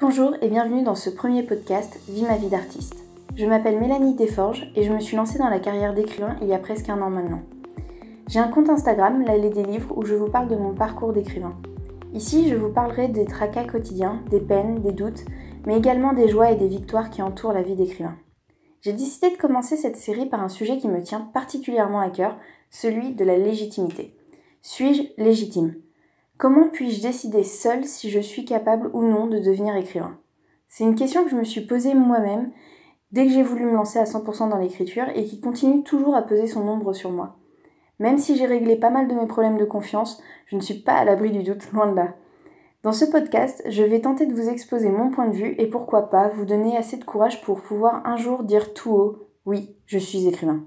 Bonjour et bienvenue dans ce premier podcast Vie ma vie d'artiste. Je m'appelle Mélanie Desforges et je me suis lancée dans la carrière d'écrivain il y a presque un an maintenant. J'ai un compte Instagram, l'allée des livres, où je vous parle de mon parcours d'écrivain. Ici, je vous parlerai des tracas quotidiens, des peines, des doutes, mais également des joies et des victoires qui entourent la vie d'écrivain. J'ai décidé de commencer cette série par un sujet qui me tient particulièrement à cœur, celui de la légitimité. Suis-je légitime Comment puis-je décider seul si je suis capable ou non de devenir écrivain C'est une question que je me suis posée moi-même dès que j'ai voulu me lancer à 100% dans l'écriture et qui continue toujours à peser son ombre sur moi. Même si j'ai réglé pas mal de mes problèmes de confiance, je ne suis pas à l'abri du doute, loin de là. Dans ce podcast, je vais tenter de vous exposer mon point de vue et pourquoi pas vous donner assez de courage pour pouvoir un jour dire tout haut Oui, je suis écrivain.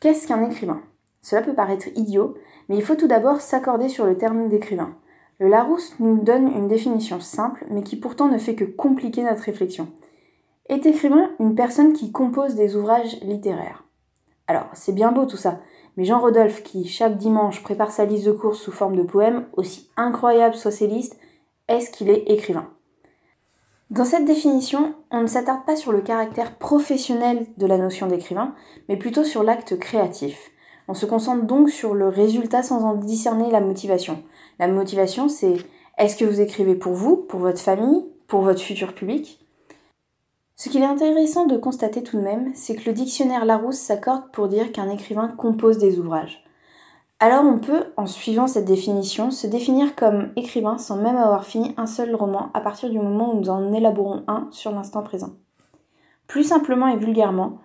Qu'est-ce qu'un écrivain cela peut paraître idiot, mais il faut tout d'abord s'accorder sur le terme d'écrivain. Le Larousse nous donne une définition simple, mais qui pourtant ne fait que compliquer notre réflexion. Est écrivain une personne qui compose des ouvrages littéraires Alors, c'est bien beau tout ça, mais Jean-Rodolphe, qui chaque dimanche prépare sa liste de courses sous forme de poèmes, aussi incroyables soient ses listes, est-ce qu'il est écrivain Dans cette définition, on ne s'attarde pas sur le caractère professionnel de la notion d'écrivain, mais plutôt sur l'acte créatif. On se concentre donc sur le résultat sans en discerner la motivation. La motivation, c'est est-ce que vous écrivez pour vous, pour votre famille, pour votre futur public Ce qu'il est intéressant de constater tout de même, c'est que le dictionnaire Larousse s'accorde pour dire qu'un écrivain compose des ouvrages. Alors on peut, en suivant cette définition, se définir comme écrivain sans même avoir fini un seul roman à partir du moment où nous en élaborons un sur l'instant présent. Plus simplement et vulgairement,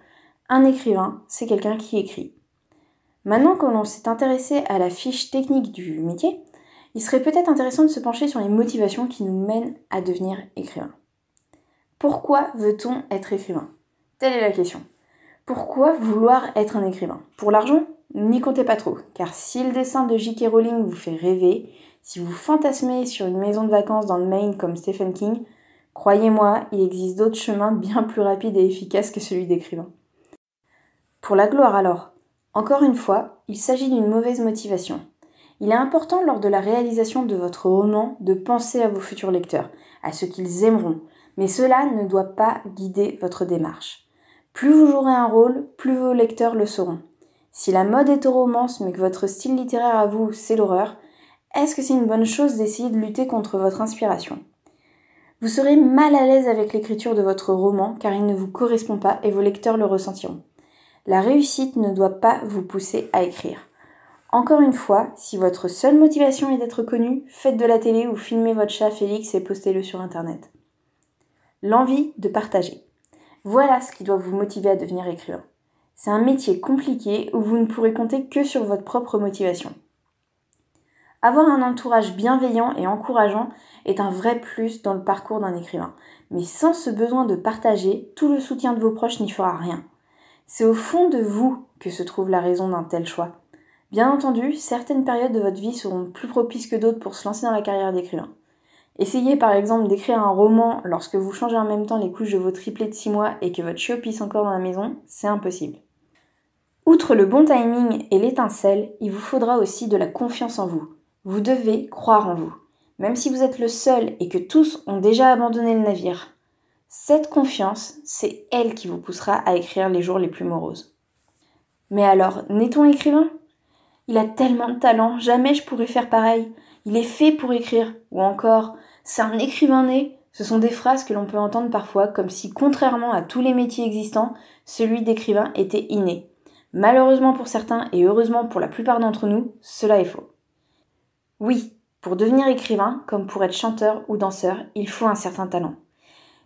un écrivain, c'est quelqu'un qui écrit. Maintenant que l'on s'est intéressé à la fiche technique du métier, il serait peut-être intéressant de se pencher sur les motivations qui nous mènent à devenir écrivain. Pourquoi veut-on être écrivain Telle est la question. Pourquoi vouloir être un écrivain Pour l'argent N'y comptez pas trop, car si le dessin de J.K. Rowling vous fait rêver, si vous fantasmez sur une maison de vacances dans le Maine comme Stephen King, croyez-moi, il existe d'autres chemins bien plus rapides et efficaces que celui d'écrivain. Pour la gloire alors, encore une fois, il s'agit d'une mauvaise motivation. Il est important lors de la réalisation de votre roman de penser à vos futurs lecteurs, à ce qu'ils aimeront, mais cela ne doit pas guider votre démarche. Plus vous jouerez un rôle, plus vos lecteurs le sauront. Si la mode est au romance mais que votre style littéraire à vous, c'est l'horreur, est-ce que c'est une bonne chose d'essayer de lutter contre votre inspiration Vous serez mal à l'aise avec l'écriture de votre roman car il ne vous correspond pas et vos lecteurs le ressentiront. La réussite ne doit pas vous pousser à écrire. Encore une fois, si votre seule motivation est d'être connu, faites de la télé ou filmez votre chat Félix et postez-le sur Internet. L'envie de partager. Voilà ce qui doit vous motiver à devenir écrivain. C'est un métier compliqué où vous ne pourrez compter que sur votre propre motivation. Avoir un entourage bienveillant et encourageant est un vrai plus dans le parcours d'un écrivain. Mais sans ce besoin de partager, tout le soutien de vos proches n'y fera rien. C'est au fond de vous que se trouve la raison d'un tel choix. Bien entendu, certaines périodes de votre vie seront plus propices que d'autres pour se lancer dans la carrière d'écrivain. Essayez par exemple d'écrire un roman lorsque vous changez en même temps les couches de vos triplés de 6 mois et que votre chiot pisse encore dans la maison, c'est impossible. Outre le bon timing et l'étincelle, il vous faudra aussi de la confiance en vous. Vous devez croire en vous, même si vous êtes le seul et que tous ont déjà abandonné le navire. Cette confiance, c'est elle qui vous poussera à écrire les jours les plus moroses. Mais alors, n'est-on écrivain Il a tellement de talent, jamais je pourrais faire pareil. Il est fait pour écrire. Ou encore, c'est un écrivain né. Ce sont des phrases que l'on peut entendre parfois comme si, contrairement à tous les métiers existants, celui d'écrivain était inné. Malheureusement pour certains et heureusement pour la plupart d'entre nous, cela est faux. Oui, pour devenir écrivain, comme pour être chanteur ou danseur, il faut un certain talent.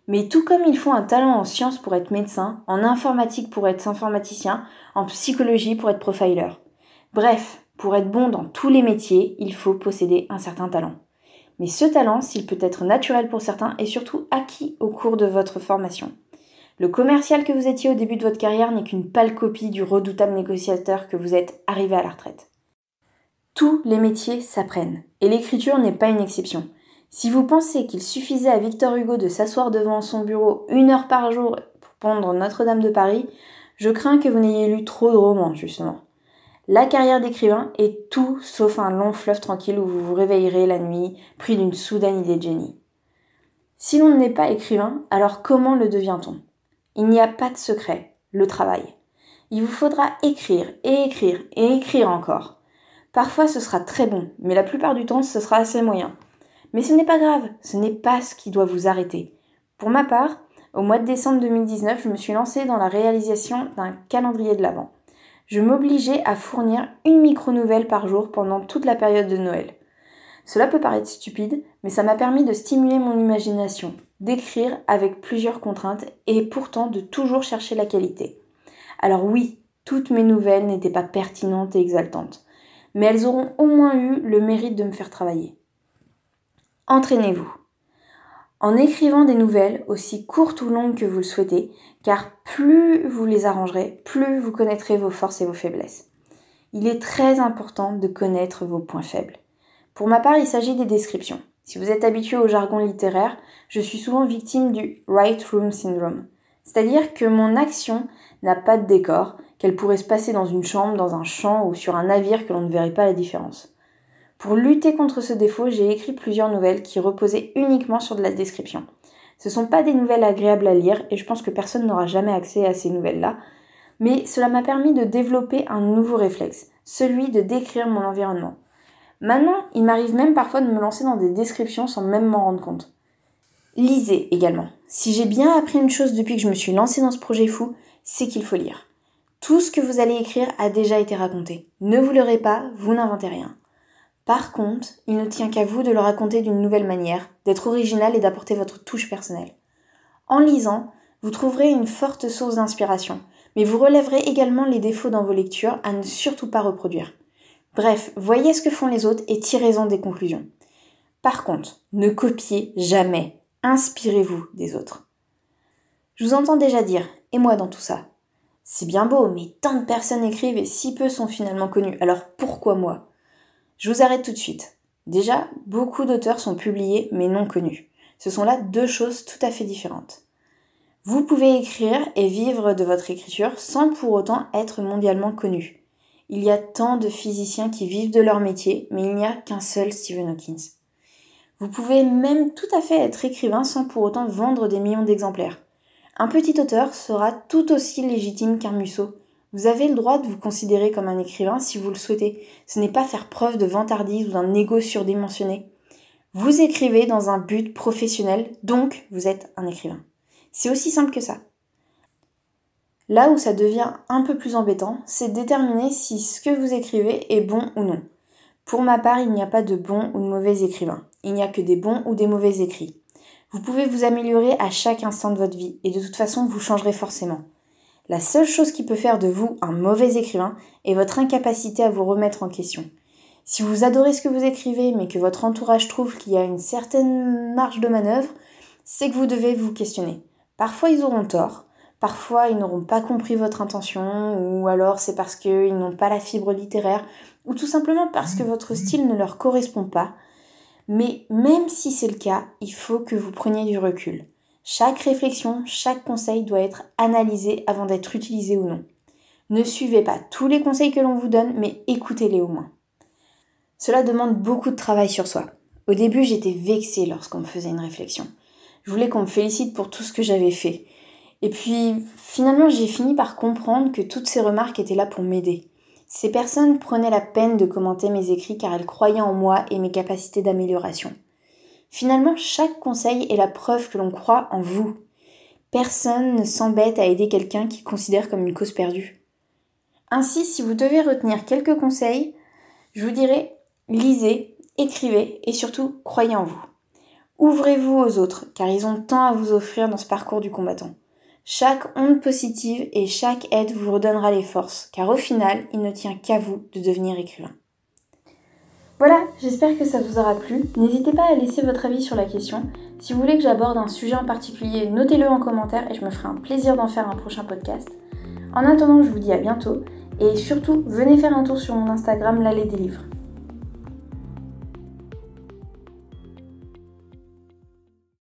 Mais tout comme ils font un talent en sciences pour être médecin, en informatique pour être informaticien, en psychologie pour être profiler. Bref, pour être bon dans tous les métiers, il faut posséder un certain talent. Mais ce talent, s'il peut être naturel pour certains, est surtout acquis au cours de votre formation. Le commercial que vous étiez au début de votre carrière n'est qu'une pâle copie du redoutable négociateur que vous êtes arrivé à la retraite. Tous les métiers s'apprennent, et l'écriture n'est pas une exception. Si vous pensez qu'il suffisait à Victor Hugo de s'asseoir devant son bureau une heure par jour pour prendre Notre-Dame de Paris, je crains que vous n'ayez lu trop de romans, justement. La carrière d'écrivain est tout sauf un long fleuve tranquille où vous vous réveillerez la nuit, pris d'une soudaine idée de génie. Si l'on n'est pas écrivain, alors comment le devient-on Il n'y a pas de secret, le travail. Il vous faudra écrire et écrire et écrire encore. Parfois ce sera très bon, mais la plupart du temps ce sera assez moyen. Mais ce n'est pas grave, ce n'est pas ce qui doit vous arrêter. Pour ma part, au mois de décembre 2019, je me suis lancée dans la réalisation d'un calendrier de l'Avent. Je m'obligeais à fournir une micro-nouvelle par jour pendant toute la période de Noël. Cela peut paraître stupide, mais ça m'a permis de stimuler mon imagination, d'écrire avec plusieurs contraintes et pourtant de toujours chercher la qualité. Alors oui, toutes mes nouvelles n'étaient pas pertinentes et exaltantes, mais elles auront au moins eu le mérite de me faire travailler. Entraînez-vous. En écrivant des nouvelles, aussi courtes ou longues que vous le souhaitez, car plus vous les arrangerez, plus vous connaîtrez vos forces et vos faiblesses. Il est très important de connaître vos points faibles. Pour ma part, il s'agit des descriptions. Si vous êtes habitué au jargon littéraire, je suis souvent victime du right room syndrome. C'est-à-dire que mon action n'a pas de décor, qu'elle pourrait se passer dans une chambre, dans un champ ou sur un navire que l'on ne verrait pas la différence. Pour lutter contre ce défaut, j'ai écrit plusieurs nouvelles qui reposaient uniquement sur de la description. Ce ne sont pas des nouvelles agréables à lire et je pense que personne n'aura jamais accès à ces nouvelles-là, mais cela m'a permis de développer un nouveau réflexe, celui de décrire mon environnement. Maintenant, il m'arrive même parfois de me lancer dans des descriptions sans même m'en rendre compte. Lisez également. Si j'ai bien appris une chose depuis que je me suis lancée dans ce projet fou, c'est qu'il faut lire. Tout ce que vous allez écrire a déjà été raconté. Ne vous l'aurez pas, vous n'inventez rien. Par contre, il ne tient qu'à vous de le raconter d'une nouvelle manière, d'être original et d'apporter votre touche personnelle. En lisant, vous trouverez une forte source d'inspiration, mais vous relèverez également les défauts dans vos lectures à ne surtout pas reproduire. Bref, voyez ce que font les autres et tirez-en des conclusions. Par contre, ne copiez jamais, inspirez-vous des autres. Je vous entends déjà dire, et moi dans tout ça C'est bien beau, mais tant de personnes écrivent et si peu sont finalement connues, alors pourquoi moi je vous arrête tout de suite. Déjà, beaucoup d'auteurs sont publiés mais non connus. Ce sont là deux choses tout à fait différentes. Vous pouvez écrire et vivre de votre écriture sans pour autant être mondialement connu. Il y a tant de physiciens qui vivent de leur métier, mais il n'y a qu'un seul Stephen Hawking. Vous pouvez même tout à fait être écrivain sans pour autant vendre des millions d'exemplaires. Un petit auteur sera tout aussi légitime qu'un Musso, vous avez le droit de vous considérer comme un écrivain si vous le souhaitez. Ce n'est pas faire preuve de vantardise ou d'un ego surdimensionné. Vous écrivez dans un but professionnel, donc vous êtes un écrivain. C'est aussi simple que ça. Là où ça devient un peu plus embêtant, c'est déterminer si ce que vous écrivez est bon ou non. Pour ma part, il n'y a pas de bons ou de mauvais écrivains. Il n'y a que des bons ou des mauvais écrits. Vous pouvez vous améliorer à chaque instant de votre vie et de toute façon, vous changerez forcément. La seule chose qui peut faire de vous un mauvais écrivain est votre incapacité à vous remettre en question. Si vous adorez ce que vous écrivez mais que votre entourage trouve qu'il y a une certaine marge de manœuvre, c'est que vous devez vous questionner. Parfois ils auront tort, parfois ils n'auront pas compris votre intention, ou alors c'est parce qu'ils n'ont pas la fibre littéraire, ou tout simplement parce que votre style ne leur correspond pas. Mais même si c'est le cas, il faut que vous preniez du recul. Chaque réflexion, chaque conseil doit être analysé avant d'être utilisé ou non. Ne suivez pas tous les conseils que l'on vous donne, mais écoutez-les au moins. Cela demande beaucoup de travail sur soi. Au début, j'étais vexée lorsqu'on me faisait une réflexion. Je voulais qu'on me félicite pour tout ce que j'avais fait. Et puis, finalement, j'ai fini par comprendre que toutes ces remarques étaient là pour m'aider. Ces personnes prenaient la peine de commenter mes écrits car elles croyaient en moi et mes capacités d'amélioration. Finalement, chaque conseil est la preuve que l'on croit en vous. Personne ne s'embête à aider quelqu'un qui considère comme une cause perdue. Ainsi, si vous devez retenir quelques conseils, je vous dirais lisez, écrivez et surtout croyez en vous. Ouvrez-vous aux autres, car ils ont tant à vous offrir dans ce parcours du combattant. Chaque onde positive et chaque aide vous redonnera les forces, car au final, il ne tient qu'à vous de devenir écrivain. Voilà, j'espère que ça vous aura plu. N'hésitez pas à laisser votre avis sur la question. Si vous voulez que j'aborde un sujet en particulier, notez-le en commentaire et je me ferai un plaisir d'en faire un prochain podcast. En attendant, je vous dis à bientôt et surtout, venez faire un tour sur mon Instagram l'allée des livres.